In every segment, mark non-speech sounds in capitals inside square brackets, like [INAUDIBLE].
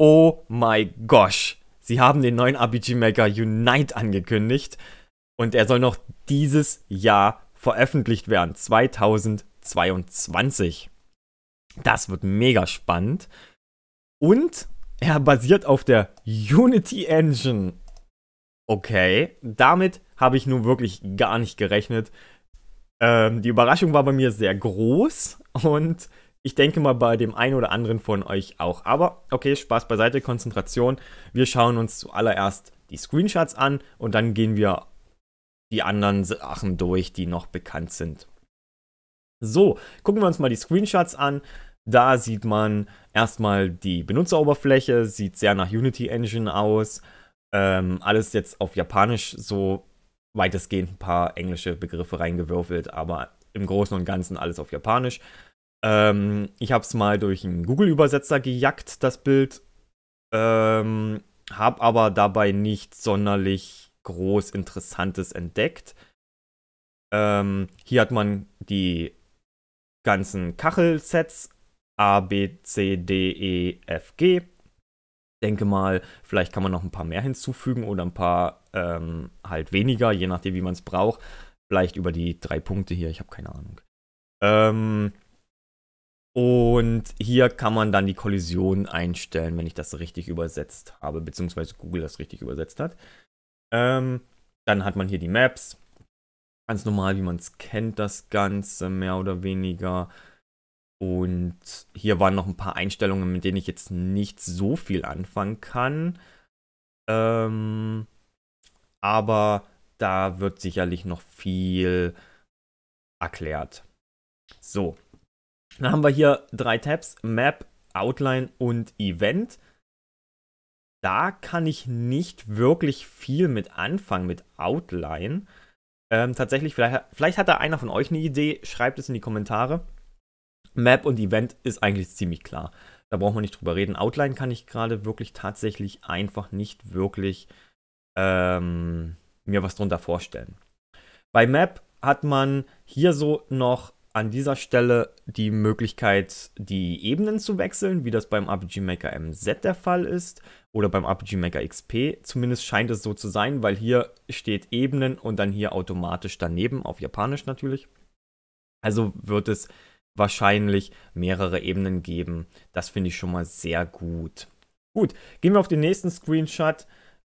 Oh my gosh. Sie haben den neuen RPG Maker Unite angekündigt und er soll noch dieses Jahr veröffentlicht werden, 2022. Das wird mega spannend. Und er basiert auf der Unity Engine. Okay, damit habe ich nun wirklich gar nicht gerechnet. Ähm, die Überraschung war bei mir sehr groß und ich denke mal bei dem einen oder anderen von euch auch. Aber okay, Spaß beiseite, Konzentration. Wir schauen uns zuallererst die Screenshots an und dann gehen wir die anderen Sachen durch, die noch bekannt sind. So, gucken wir uns mal die Screenshots an. Da sieht man erstmal die Benutzeroberfläche, sieht sehr nach Unity Engine aus. Ähm, alles jetzt auf Japanisch, so weitestgehend ein paar englische Begriffe reingewürfelt, aber im Großen und Ganzen alles auf Japanisch. Ähm, ich habe es mal durch einen Google-Übersetzer gejagt, das Bild. Ähm, habe aber dabei nichts sonderlich groß Interessantes entdeckt. Ähm, hier hat man die ganzen Kachelsets A, B, C, D, E, F, G. Denke mal, vielleicht kann man noch ein paar mehr hinzufügen oder ein paar ähm, halt weniger, je nachdem, wie man es braucht. Vielleicht über die drei Punkte hier, ich habe keine Ahnung. Ähm, und hier kann man dann die Kollision einstellen, wenn ich das richtig übersetzt habe, beziehungsweise Google das richtig übersetzt hat. Ähm, dann hat man hier die Maps. Ganz normal, wie man es kennt, das Ganze, mehr oder weniger. Und hier waren noch ein paar Einstellungen, mit denen ich jetzt nicht so viel anfangen kann. Ähm, aber da wird sicherlich noch viel erklärt. So, dann haben wir hier drei Tabs, Map, Outline und Event. Da kann ich nicht wirklich viel mit anfangen, mit Outline. Ähm, tatsächlich, vielleicht, vielleicht hat da einer von euch eine Idee, schreibt es in die Kommentare. Map und Event ist eigentlich ziemlich klar. Da braucht man nicht drüber reden. Outline kann ich gerade wirklich tatsächlich einfach nicht wirklich ähm, mir was drunter vorstellen. Bei Map hat man hier so noch an dieser Stelle die Möglichkeit, die Ebenen zu wechseln, wie das beim RPG Maker MZ der Fall ist oder beim RPG Maker XP. Zumindest scheint es so zu sein, weil hier steht Ebenen und dann hier automatisch daneben, auf Japanisch natürlich. Also wird es wahrscheinlich mehrere Ebenen geben. Das finde ich schon mal sehr gut. Gut, gehen wir auf den nächsten Screenshot.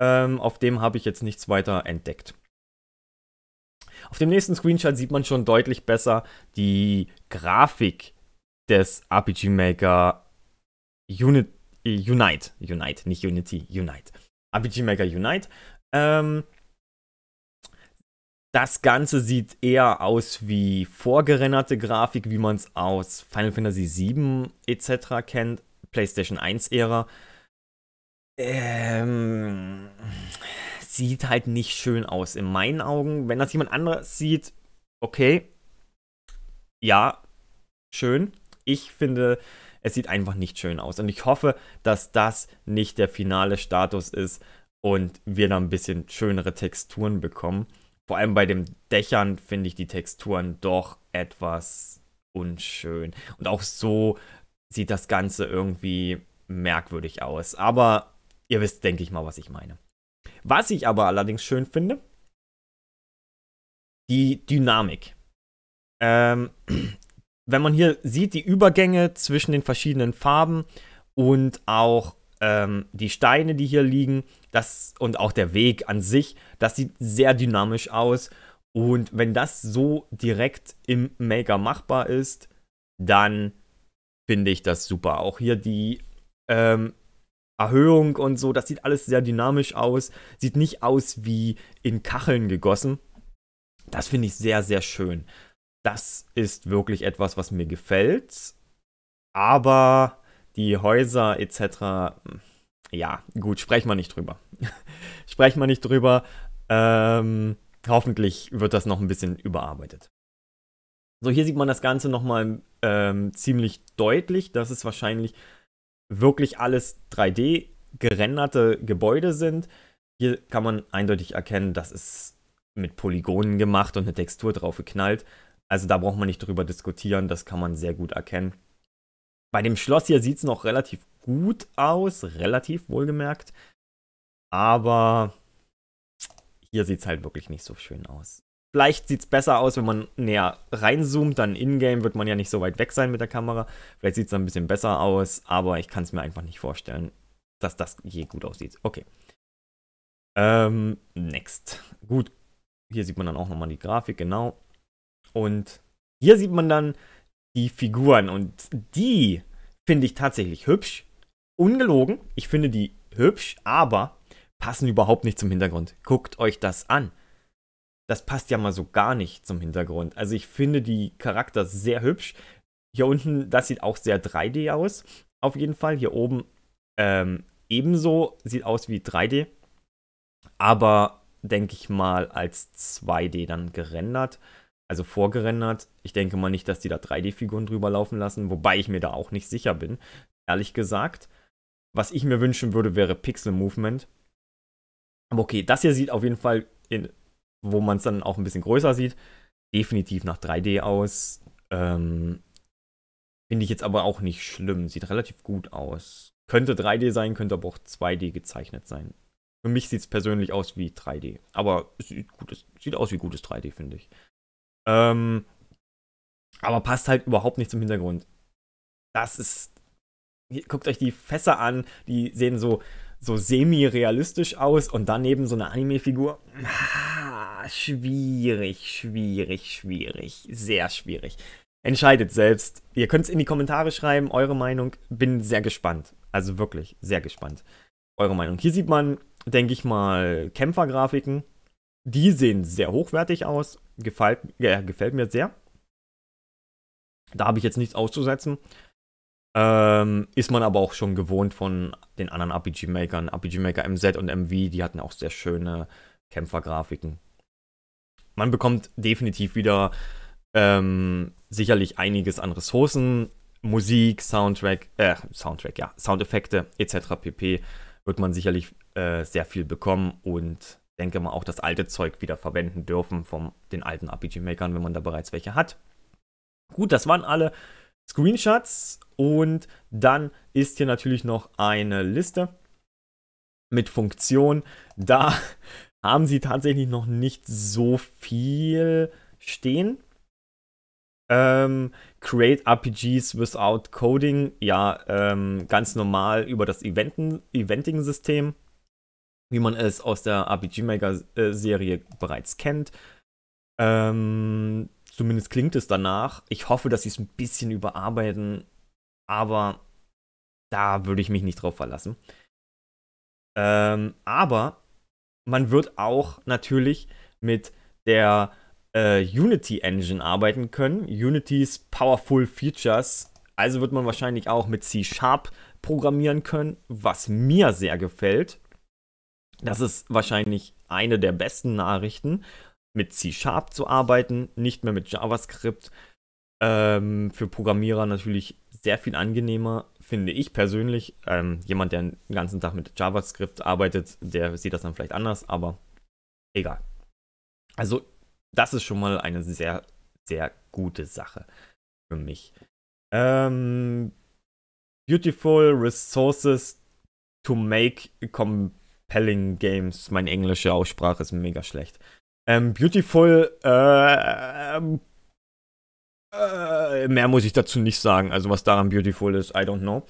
Ähm, auf dem habe ich jetzt nichts weiter entdeckt. Auf dem nächsten Screenshot sieht man schon deutlich besser die Grafik des RPG Maker Unit, Unite, Unite, nicht Unity, Unite. RPG Maker Unite. Ähm, das Ganze sieht eher aus wie vorgerenderte Grafik, wie man es aus Final Fantasy VII etc. kennt, PlayStation 1-Ära. Ähm, sieht halt nicht schön aus. In meinen Augen, wenn das jemand anderes sieht, okay, ja, schön. Ich finde, es sieht einfach nicht schön aus. Und ich hoffe, dass das nicht der finale Status ist und wir da ein bisschen schönere Texturen bekommen. Vor allem bei den Dächern finde ich die Texturen doch etwas unschön. Und auch so sieht das Ganze irgendwie merkwürdig aus. Aber ihr wisst, denke ich mal, was ich meine. Was ich aber allerdings schön finde, die Dynamik. Ähm, [CLEARS THROAT] wenn man hier sieht, die Übergänge zwischen den verschiedenen Farben und auch ähm, die Steine, die hier liegen, das und auch der Weg an sich, das sieht sehr dynamisch aus. Und wenn das so direkt im Maker machbar ist, dann finde ich das super. Auch hier die ähm, Erhöhung und so. Das sieht alles sehr dynamisch aus. Sieht nicht aus wie in Kacheln gegossen. Das finde ich sehr, sehr schön. Das ist wirklich etwas, was mir gefällt. Aber die Häuser etc. Hm, ja, gut, sprechen wir nicht drüber. [LAUGHS] sprechen wir nicht drüber. Ähm, hoffentlich wird das noch ein bisschen überarbeitet. So, hier sieht man das Ganze nochmal ähm, ziemlich deutlich. Das ist wahrscheinlich wirklich alles 3D gerenderte Gebäude sind. Hier kann man eindeutig erkennen, das ist mit Polygonen gemacht und eine Textur drauf geknallt. Also da braucht man nicht drüber diskutieren, das kann man sehr gut erkennen. Bei dem Schloss hier sieht es noch relativ gut aus, relativ wohlgemerkt. Aber hier sieht es halt wirklich nicht so schön aus. Vielleicht sieht es besser aus, wenn man näher reinzoomt, dann in-game wird man ja nicht so weit weg sein mit der Kamera. Vielleicht sieht es dann ein bisschen besser aus, aber ich kann es mir einfach nicht vorstellen, dass das je gut aussieht. Okay. Ähm, next. Gut, hier sieht man dann auch nochmal die Grafik, genau. Und hier sieht man dann die Figuren und die finde ich tatsächlich hübsch. Ungelogen, ich finde die hübsch, aber passen überhaupt nicht zum Hintergrund. Guckt euch das an das passt ja mal so gar nicht zum Hintergrund. Also ich finde die Charakter sehr hübsch. Hier unten, das sieht auch sehr 3D aus. Auf jeden Fall. Hier oben ähm, ebenso sieht aus wie 3D. Aber denke ich mal als 2D dann gerendert. Also vorgerendert. Ich denke mal nicht, dass die da 3D-Figuren drüber laufen lassen. Wobei ich mir da auch nicht sicher bin. Ehrlich gesagt. Was ich mir wünschen würde, wäre Pixel Movement. Aber okay, das hier sieht auf jeden Fall in, wo man es dann auch ein bisschen größer sieht. Definitiv nach 3D aus. Ähm, Finde ich jetzt aber auch nicht schlimm. Sieht relativ gut aus. Könnte 3D sein, könnte aber auch 2D gezeichnet sein. Für mich sieht es persönlich aus wie 3D. Aber es sieht, gutes, sieht aus wie gutes 3D, finde ich. Ähm, aber passt halt überhaupt nicht zum Hintergrund. Das ist. guckt euch die Fässer an, die sehen so, so semi-realistisch aus und daneben so eine Anime-Figur. Ah, schwierig, schwierig, schwierig. Sehr schwierig. Entscheidet selbst. Ihr könnt es in die Kommentare schreiben, eure Meinung. Bin sehr gespannt. Also wirklich sehr gespannt. Eure Meinung. Hier sieht man, denke ich mal, Kämpfergrafiken. Die sehen sehr hochwertig aus. Gefällt, äh, gefällt mir sehr. Da habe ich jetzt nichts auszusetzen. Ähm, ist man aber auch schon gewohnt von den anderen RPG-Makern. RPG-Maker MZ und MV, die hatten auch sehr schöne Kämpfergrafiken man bekommt definitiv wieder ähm, sicherlich einiges an Ressourcen. Musik, Soundtrack, äh, Soundtrack, ja, Soundeffekte etc. pp. wird man sicherlich äh, sehr viel bekommen und denke mal auch das alte Zeug wieder verwenden dürfen von den alten RPG-Makern, wenn man da bereits welche hat. Gut, das waren alle Screenshots und dann ist hier natürlich noch eine Liste mit Funktionen. Da haben sie tatsächlich noch nicht so viel stehen. Ähm, create RPGs without Coding, ja, ähm, ganz normal über das Eventen, Eventing-System, wie man es aus der RPG Maker-Serie bereits kennt. Ähm, zumindest klingt es danach. Ich hoffe, dass sie es ein bisschen überarbeiten, aber da würde ich mich nicht drauf verlassen. Ähm, aber man wird auch natürlich mit der äh, Unity Engine arbeiten können. Unity's Powerful Features. Also wird man wahrscheinlich auch mit C Sharp programmieren können, was mir sehr gefällt. Das ist wahrscheinlich eine der besten Nachrichten, mit C Sharp zu arbeiten, nicht mehr mit JavaScript. Ähm, für Programmierer natürlich sehr viel angenehmer finde ich persönlich. Ähm, jemand, der den ganzen Tag mit JavaScript arbeitet, der sieht das dann vielleicht anders, aber egal. Also, das ist schon mal eine sehr, sehr gute Sache für mich. Ähm, beautiful Resources to make compelling games. Meine englische Aussprache ist mega schlecht. Ähm, beautiful äh, äh, mehr muss ich dazu nicht sagen. Also was daran beautiful ist, I don't know.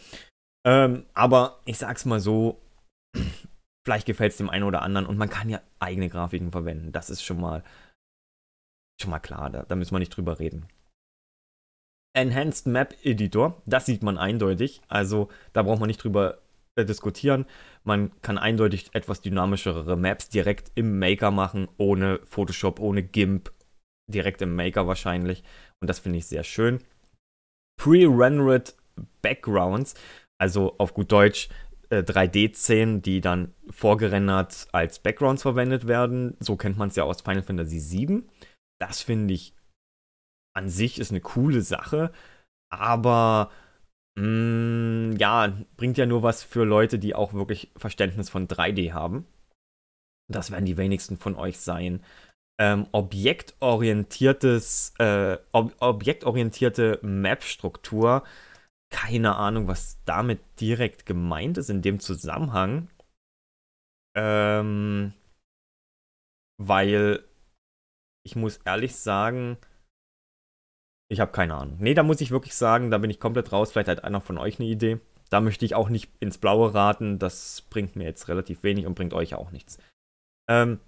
Ähm, aber ich sag's mal so, [CLEARS THROAT] vielleicht gefällt's dem einen oder anderen und man kann ja eigene Grafiken verwenden. Das ist schon mal schon mal klar, da, da müssen wir nicht drüber reden. Enhanced Map Editor, das sieht man eindeutig. Also da braucht man nicht drüber äh, diskutieren. Man kann eindeutig etwas dynamischere Maps direkt im Maker machen, ohne Photoshop, ohne GIMP, direkt im Maker wahrscheinlich. Und das finde ich sehr schön. Pre-rendered Backgrounds, also auf gut Deutsch äh, 3D-Szenen, die dann vorgerendert als Backgrounds verwendet werden. So kennt man es ja aus Final Fantasy VII. Das finde ich an sich ist eine coole Sache, aber mh, mm, ja, bringt ja nur was für Leute, die auch wirklich Verständnis von 3D haben. Das werden die wenigsten von euch sein ähm, objektorientiertes, äh, ob objektorientierte Map-Struktur. Keine Ahnung, was damit direkt gemeint ist in dem Zusammenhang. Ähm, weil ich muss ehrlich sagen, ich habe keine Ahnung. Nee, da muss ich wirklich sagen, da bin ich komplett raus. Vielleicht hat einer von euch eine Idee. Da möchte ich auch nicht ins Blaue raten. Das bringt mir jetzt relativ wenig und bringt euch auch nichts. Ähm,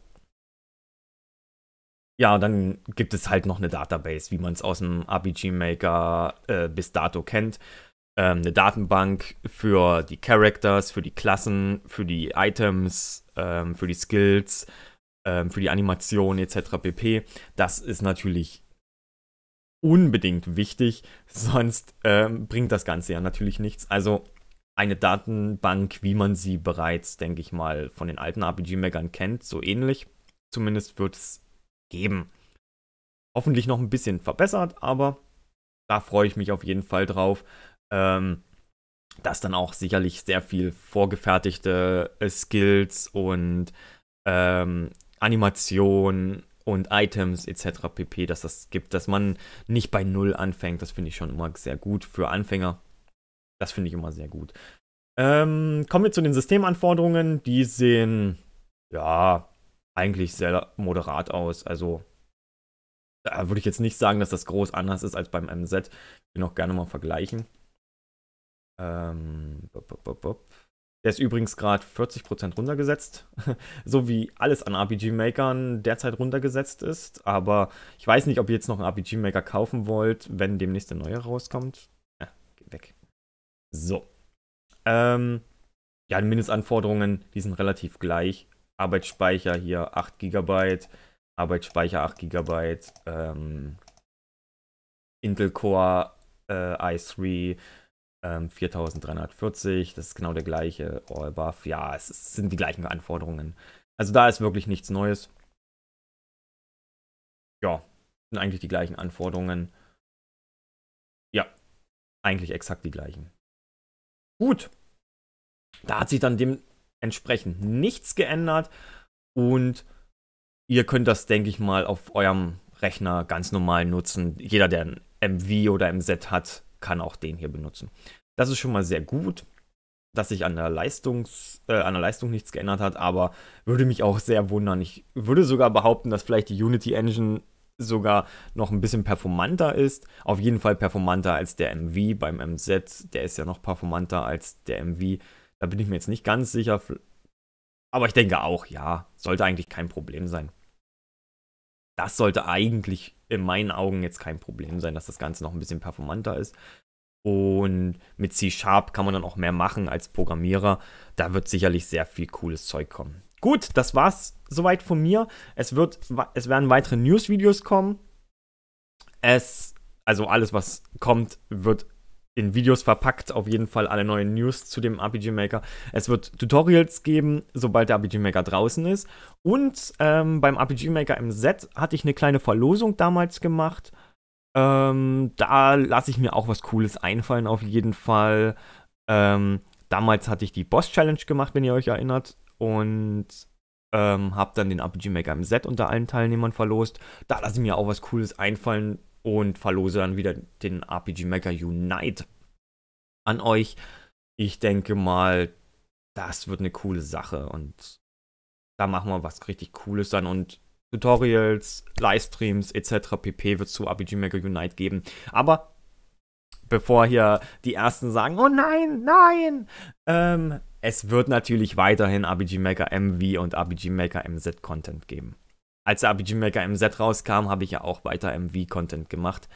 ja, und dann gibt es halt noch eine Database, wie man es aus dem RPG Maker äh, bis dato kennt. Ähm, eine Datenbank für die Characters, für die Klassen, für die Items, ähm, für die Skills, ähm, für die Animation etc. pp. Das ist natürlich unbedingt wichtig, [LAUGHS] sonst ähm, bringt das Ganze ja natürlich nichts. Also eine Datenbank, wie man sie bereits, denke ich mal, von den alten RPG-Makern kennt, so ähnlich. Zumindest wird es geben. Hoffentlich noch ein bisschen verbessert, aber da freue ich mich auf jeden Fall drauf. Ähm, dass dann auch sicherlich sehr viel vorgefertigte äh, Skills und ähm, Animationen und Items etc. pp, dass das gibt, dass man nicht bei Null anfängt. Das finde ich schon immer sehr gut für Anfänger. Das finde ich immer sehr gut. Ähm, kommen wir zu den Systemanforderungen. Die sehen, ja, eigentlich sehr moderat aus. Also da würde ich jetzt nicht sagen, dass das groß anders ist als beim MZ. Ich will noch gerne mal vergleichen. Ähm, bop, bop, bop. Der ist übrigens gerade 40% runtergesetzt, [LAUGHS] so wie alles an RPG-Makern derzeit runtergesetzt ist. Aber ich weiß nicht, ob ihr jetzt noch einen RPG-Maker kaufen wollt, wenn demnächst der neue rauskommt. Ja, geht weg. So. Ähm, ja, die Mindestanforderungen, die sind relativ gleich. Arbeitsspeicher hier 8 GB, Arbeitsspeicher 8 GB, ähm, Intel Core äh, i3 ähm, 4340, das ist genau der gleiche, All Buff, ja, es sind die gleichen Anforderungen. Also da ist wirklich nichts Neues. Ja, sind eigentlich die gleichen Anforderungen. Ja, eigentlich exakt die gleichen. Gut. Da hat sich dann dem entsprechend nichts geändert und ihr könnt das, denke ich mal, auf eurem Rechner ganz normal nutzen. Jeder, der ein MV oder MZ hat, kann auch den hier benutzen. Das ist schon mal sehr gut, dass sich an der, Leistungs, äh, an der Leistung nichts geändert hat, aber würde mich auch sehr wundern. Ich würde sogar behaupten, dass vielleicht die Unity Engine sogar noch ein bisschen performanter ist. Auf jeden Fall performanter als der MV beim MZ. Der ist ja noch performanter als der MV da bin ich mir jetzt nicht ganz sicher. Aber ich denke auch, ja, sollte eigentlich kein Problem sein. Das sollte eigentlich in meinen Augen jetzt kein Problem sein, dass das Ganze noch ein bisschen performanter ist. Und mit C-Sharp kann man dann auch mehr machen als Programmierer. Da wird sicherlich sehr viel cooles Zeug kommen. Gut, das war's soweit von mir. Es, wird, es werden weitere News-Videos kommen. Es, also alles, was kommt, wird in Videos verpackt auf jeden Fall alle neuen News zu dem RPG Maker. Es wird Tutorials geben, sobald der RPG Maker draußen ist. Und ähm, beim RPG Maker im Set hatte ich eine kleine Verlosung damals gemacht. Ähm, da lasse ich mir auch was Cooles einfallen auf jeden Fall. Ähm, damals hatte ich die Boss Challenge gemacht, wenn ihr euch erinnert. Und ähm, habe dann den RPG Maker im Set unter allen Teilnehmern verlost. Da lasse ich mir auch was Cooles einfallen, und verlose dann wieder den RPG Maker Unite an euch. Ich denke mal, das wird eine coole Sache und da machen wir was richtig Cooles dann und Tutorials, Livestreams etc. pp. wird es zu RPG Maker Unite geben. Aber bevor hier die ersten sagen, oh nein, nein, ähm, es wird natürlich weiterhin RPG Maker MV und RPG Maker MZ Content geben als der RPG Maker MZ rauskam, habe ich ja auch weiter MV-Content gemacht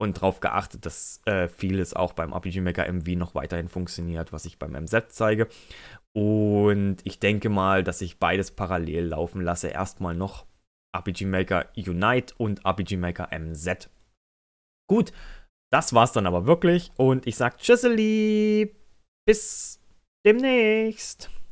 und darauf geachtet, dass äh, vieles auch beim RPG Maker MV noch weiterhin funktioniert, was ich beim MZ zeige. Und ich denke mal, dass ich beides parallel laufen lasse. Erstmal noch RPG Maker Unite und RPG Maker MZ. Gut, das war's dann aber wirklich und ich sag Tschüsseli, bis demnächst.